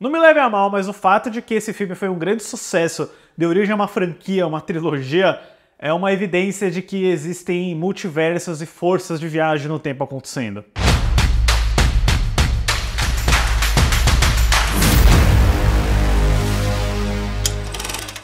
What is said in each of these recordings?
Não me leve a mal, mas o fato de que esse filme foi um grande sucesso, deu origem a uma franquia, uma trilogia, é uma evidência de que existem multiversos e forças de viagem no tempo acontecendo.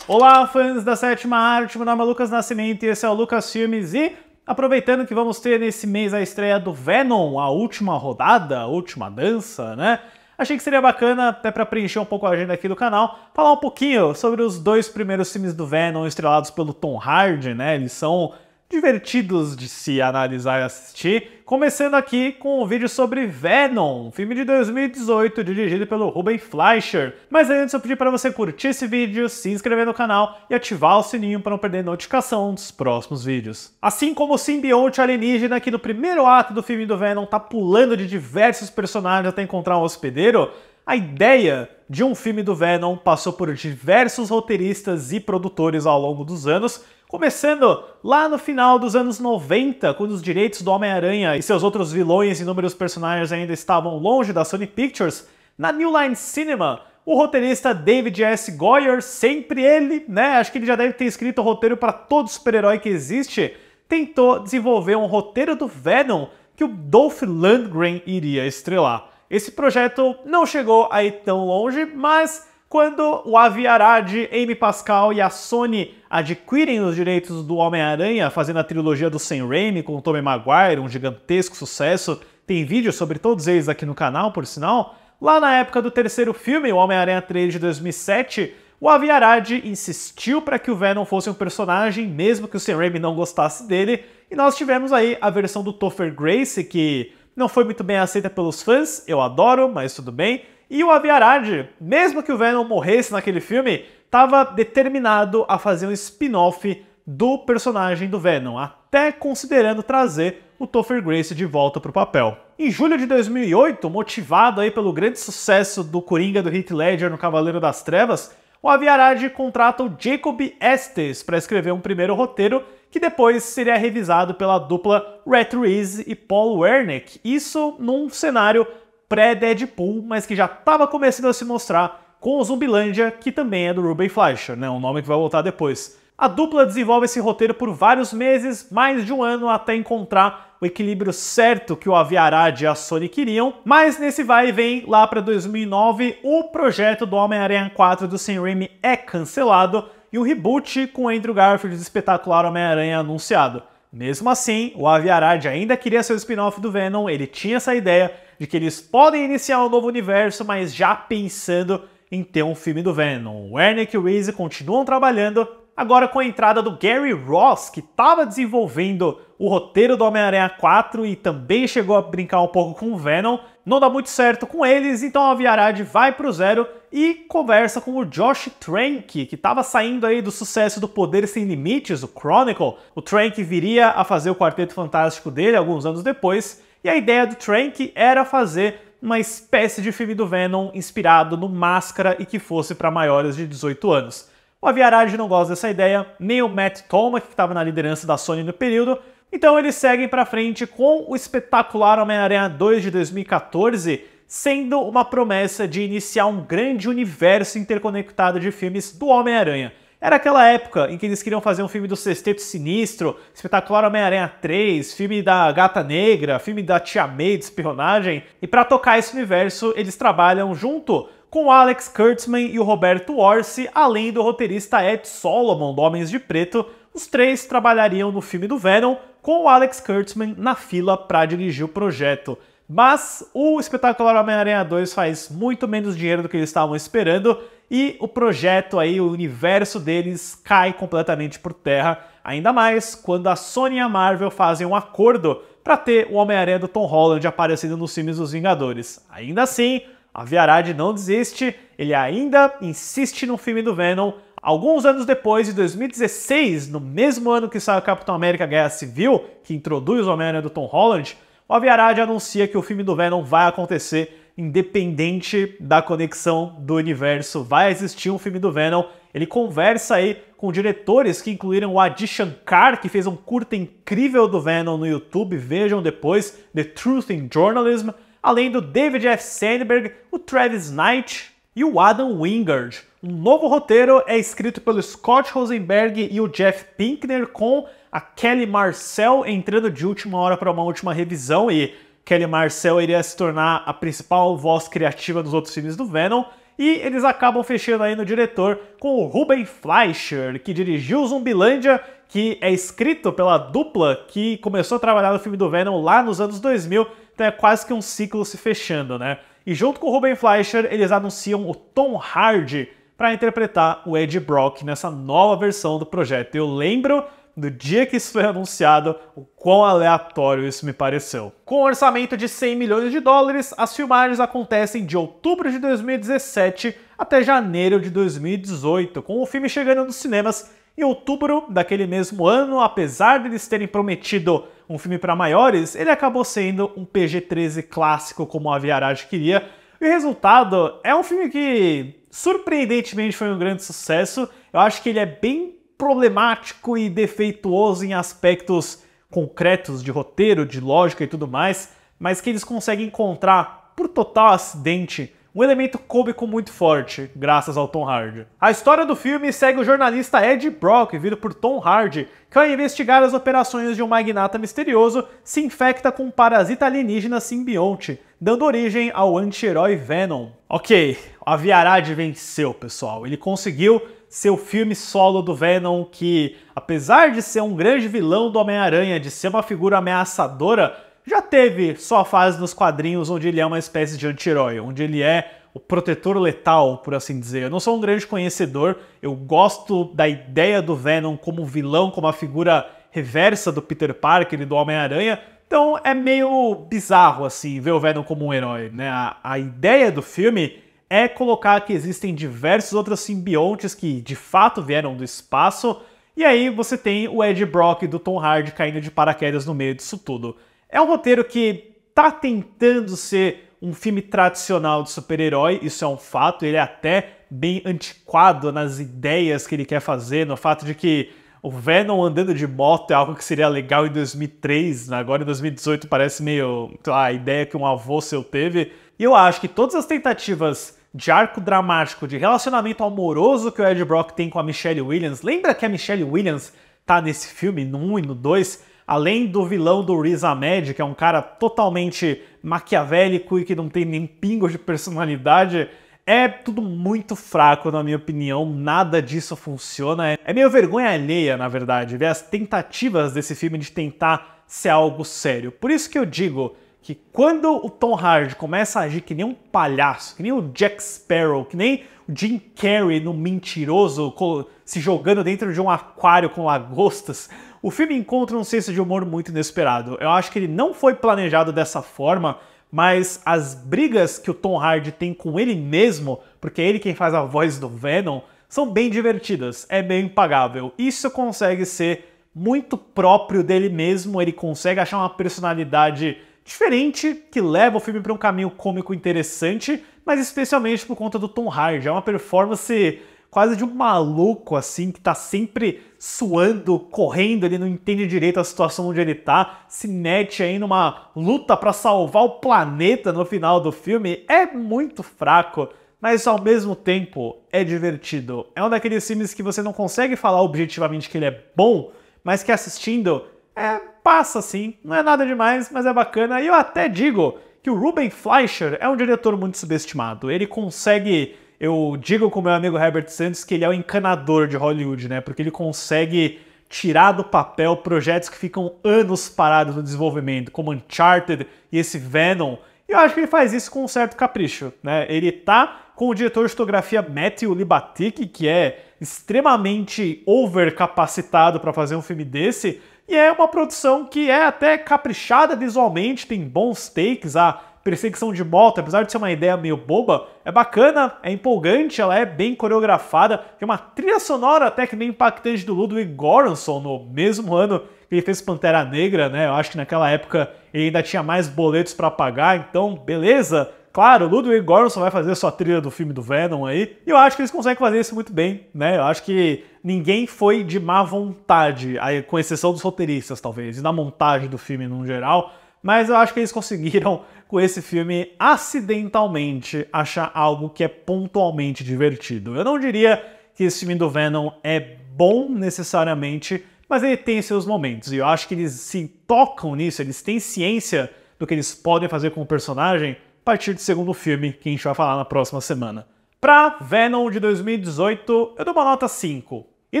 Olá, fãs da sétima arte, meu nome é Lucas Nascimento e esse é o Lucas Filmes e aproveitando que vamos ter nesse mês a estreia do Venom, a última rodada, a última dança, né? Achei que seria bacana, até para preencher um pouco a agenda aqui do canal, falar um pouquinho sobre os dois primeiros filmes do Venom estrelados pelo Tom Hardy, né? Eles são divertidos de se analisar e assistir, começando aqui com um vídeo sobre Venom, um filme de 2018 dirigido pelo Ruben Fleischer. Mas antes eu pedi para você curtir esse vídeo, se inscrever no canal e ativar o sininho para não perder notificação dos próximos vídeos. Assim como o simbionte alienígena que no primeiro ato do filme do Venom tá pulando de diversos personagens até encontrar um hospedeiro, a ideia de um filme do Venom passou por diversos roteiristas e produtores ao longo dos anos, começando lá no final dos anos 90, quando os direitos do Homem-Aranha e seus outros vilões e inúmeros personagens ainda estavam longe da Sony Pictures, na New Line Cinema, o roteirista David S. Goyer, sempre ele, né? Acho que ele já deve ter escrito o roteiro para todo super-herói que existe, tentou desenvolver um roteiro do Venom que o Dolph Lundgren iria estrelar. Esse projeto não chegou aí tão longe, mas quando o Avi Arad, Amy Pascal e a Sony adquirem os direitos do Homem-Aranha, fazendo a trilogia do Sam Raimi com o Tobey Maguire, um gigantesco sucesso, tem vídeo sobre todos eles aqui no canal, por sinal, lá na época do terceiro filme, o Homem-Aranha 3 de 2007, o Avi Arad insistiu para que o Venom fosse um personagem, mesmo que o Sam Raimi não gostasse dele, e nós tivemos aí a versão do Topher Grace, que não foi muito bem aceita pelos fãs, eu adoro, mas tudo bem. E o Avi Arad, mesmo que o Venom morresse naquele filme, estava determinado a fazer um spin-off do personagem do Venom, até considerando trazer o Topher Grace de volta para o papel. Em julho de 2008, motivado aí pelo grande sucesso do Coringa do Heath Ledger no Cavaleiro das Trevas, o Aviarad contrata o Jacob Estes para escrever um primeiro roteiro que depois seria revisado pela dupla Rhett Reese e Paul Wernick, isso num cenário pré-Deadpool, mas que já estava começando a se mostrar com o Zumbilândia, que também é do Ruben Fleischer, né, um nome que vai voltar depois. A dupla desenvolve esse roteiro por vários meses, mais de um ano, até encontrar o equilíbrio certo que o Aviarad e a Sony queriam, mas nesse vai e vem, lá para 2009, o projeto do Homem-Aranha 4 do Sam Raimi é cancelado, e o reboot com Andrew Garfield espetacular Homem-Aranha anunciado. Mesmo assim, o Avi Arad ainda queria seu spin-off do Venom, ele tinha essa ideia de que eles podem iniciar um novo universo, mas já pensando em ter um filme do Venom. Wernick e Reese continuam trabalhando, agora com a entrada do Gary Ross, que estava desenvolvendo o roteiro do Homem-Aranha 4 e também chegou a brincar um pouco com o Venom. Não dá muito certo com eles, então a Viarad vai pro zero e conversa com o Josh Trank, que estava saindo aí do sucesso do Poder Sem Limites, o Chronicle. O Trank viria a fazer o Quarteto Fantástico dele alguns anos depois, e a ideia do Trank era fazer uma espécie de filme do Venom inspirado no Máscara e que fosse para maiores de 18 anos. O Aviarad não gosta dessa ideia, nem o Matt Tomac, que estava na liderança da Sony no período, então eles seguem para frente com o espetacular Homem-Aranha 2 de 2014, sendo uma promessa de iniciar um grande universo interconectado de filmes do Homem-Aranha. Era aquela época em que eles queriam fazer um filme do Sexteto Sinistro, Espetacular Homem-Aranha 3, filme da Gata Negra, filme da Tia May de espionagem, e para tocar esse universo eles trabalham junto com Alex Kurtzman e o Roberto Orsi, além do roteirista Ed Solomon do Homens de Preto, os três trabalhariam no filme do Venom, com o Alex Kurtzman na fila para dirigir o projeto. Mas o espetacular Homem-Aranha 2 faz muito menos dinheiro do que eles estavam esperando e o projeto aí, o universo deles cai completamente por terra, ainda mais quando a Sony e a Marvel fazem um acordo para ter o Homem-Aranha do Tom Holland aparecendo nos filmes dos Vingadores. Ainda assim, a Viarad não desiste, ele ainda insiste no filme do Venom, Alguns anos depois, em 2016, no mesmo ano que saiu Capitão América Guerra Civil, que introduz o Homem-Aranha do Tom Holland, o Aviarad anuncia que o filme do Venom vai acontecer independente da conexão do universo. Vai existir um filme do Venom. Ele conversa aí com diretores que incluíram o Adi Shankar, que fez um curta incrível do Venom no YouTube, vejam depois, The Truth in Journalism, além do David F. Sandberg, o Travis Knight e o Adam Wingard. Um novo roteiro é escrito pelo Scott Rosenberg e o Jeff Pinkner, com a Kelly Marcel entrando de última hora para uma última revisão, e Kelly Marcel iria se tornar a principal voz criativa dos outros filmes do Venom. E eles acabam fechando aí no diretor com o Ruben Fleischer, que dirigiu Zumbilândia, que é escrito pela dupla que começou a trabalhar no filme do Venom lá nos anos 2000, então é quase que um ciclo se fechando, né? E junto com o Ruben Fleischer, eles anunciam o Tom Hardy para interpretar o Ed Brock nessa nova versão do projeto. Eu lembro do dia que isso foi anunciado, o quão aleatório isso me pareceu. Com um orçamento de 100 milhões de dólares, as filmagens acontecem de outubro de 2017 até janeiro de 2018, com o filme chegando nos cinemas em outubro daquele mesmo ano, apesar de eles terem prometido um filme para maiores, ele acabou sendo um PG-13 clássico como a Viarage queria. E o resultado é um filme que surpreendentemente foi um grande sucesso. Eu acho que ele é bem problemático e defeituoso em aspectos concretos de roteiro, de lógica e tudo mais, mas que eles conseguem encontrar, por total acidente, um elemento cômico muito forte, graças ao Tom Hardy. A história do filme segue o jornalista Ed Brock, vindo por Tom Hardy, que vai investigar as operações de um magnata misterioso, se infecta com um parasita alienígena simbionte, dando origem ao anti-herói Venom. Ok, a Viarad venceu, pessoal. Ele conseguiu seu filme solo do Venom, que apesar de ser um grande vilão do Homem-Aranha, de ser uma figura ameaçadora, já teve sua fase nos quadrinhos onde ele é uma espécie de anti-herói, onde ele é o protetor letal, por assim dizer. Eu não sou um grande conhecedor, eu gosto da ideia do Venom como vilão, como a figura reversa do Peter Parker e do Homem-Aranha. Então é meio bizarro, assim, ver o Venom como um herói, né? A, a ideia do filme é colocar que existem diversos outros simbiontes que de fato vieram do espaço, e aí você tem o Ed Brock do Tom Hardy caindo de paraquedas no meio disso tudo. É um roteiro que tá tentando ser um filme tradicional de super-herói, isso é um fato, ele é até bem antiquado nas ideias que ele quer fazer, no fato de que o Venom andando de moto é algo que seria legal em 2003, né? agora em 2018 parece meio a ideia que um avô seu teve. E eu acho que todas as tentativas de arco dramático, de relacionamento amoroso que o Ed Brock tem com a Michelle Williams, lembra que a Michelle Williams tá nesse filme, no 1 e no 2, além do vilão do Riz Ahmed, que é um cara totalmente maquiavélico e que não tem nem pingo de personalidade, é tudo muito fraco, na minha opinião, nada disso funciona. É meio vergonha alheia, na verdade, ver as tentativas desse filme de tentar ser algo sério. Por isso que eu digo que quando o Tom Hardy começa a agir que nem um palhaço, que nem o Jack Sparrow, que nem o Jim Carrey no Mentiroso, se jogando dentro de um aquário com lagostas, o filme encontra um senso de humor muito inesperado. Eu acho que ele não foi planejado dessa forma mas as brigas que o Tom Hardy tem com ele mesmo, porque é ele quem faz a voz do Venom, são bem divertidas, é bem impagável. Isso consegue ser muito próprio dele mesmo, ele consegue achar uma personalidade diferente que leva o filme para um caminho cômico interessante, mas especialmente por conta do Tom Hardy. É uma performance quase de um maluco, assim, que tá sempre suando, correndo, ele não entende direito a situação onde ele tá, se mete aí numa luta para salvar o planeta no final do filme. É muito fraco mas ao mesmo tempo é divertido. É um daqueles filmes que você não consegue falar objetivamente que ele é bom, mas que assistindo é, passa assim, não é nada demais, mas é bacana. E eu até digo que o Ruben Fleischer é um diretor muito subestimado. Ele consegue eu digo com meu amigo Herbert Santos que ele é o encanador de Hollywood, né? Porque ele consegue tirar do papel projetos que ficam anos parados no desenvolvimento, como Uncharted e esse Venom. E eu acho que ele faz isso com um certo capricho, né? Ele tá com o diretor de fotografia Matthew Libatic, que é extremamente overcapacitado para fazer um filme desse, e é uma produção que é até caprichada visualmente, tem bons takes, a perseguição de moto, apesar de ser uma ideia meio boba, é bacana, é empolgante, ela é bem coreografada, tem uma trilha sonora até que bem impactante do Ludwig Göransson no mesmo ano que ele fez Pantera Negra, né? Eu acho que naquela época ele ainda tinha mais boletos para pagar, então beleza. Claro, Ludwig Göransson vai fazer sua trilha do filme do Venom aí, e eu acho que eles conseguem fazer isso muito bem, né? Eu acho que ninguém foi de má vontade, com exceção dos roteiristas talvez, e na montagem do filme no geral, mas eu acho que eles conseguiram com esse filme acidentalmente achar algo que é pontualmente divertido. Eu não diria que esse filme do Venom é bom necessariamente, mas ele tem seus momentos e eu acho que eles se tocam nisso, eles têm ciência do que eles podem fazer com o personagem a partir do segundo filme que a gente vai falar na próxima semana. Para Venom de 2018, eu dou uma nota 5. E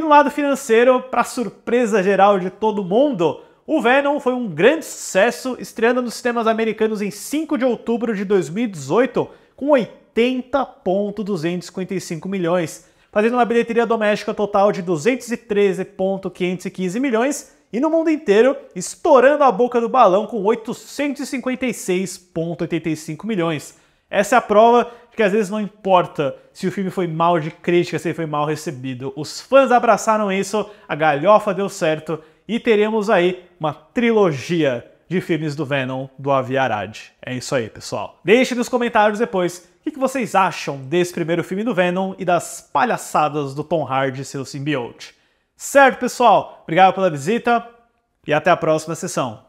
no lado financeiro, para surpresa geral de todo mundo, o Venom foi um grande sucesso, estreando nos sistemas americanos em 5 de outubro de 2018, com 80,255 milhões, fazendo uma bilheteria doméstica total de 213,515 milhões e no mundo inteiro estourando a boca do balão com 856,85 milhões. Essa é a prova de que às vezes não importa se o filme foi mal de crítica, se ele foi mal recebido. Os fãs abraçaram isso, a galhofa deu certo e teremos aí uma trilogia de filmes do Venom do Avi Arad. É isso aí, pessoal. Deixe nos comentários depois o que vocês acham desse primeiro filme do Venom e das palhaçadas do Tom Hardy e seu simbiote. Certo, pessoal? Obrigado pela visita e até a próxima sessão.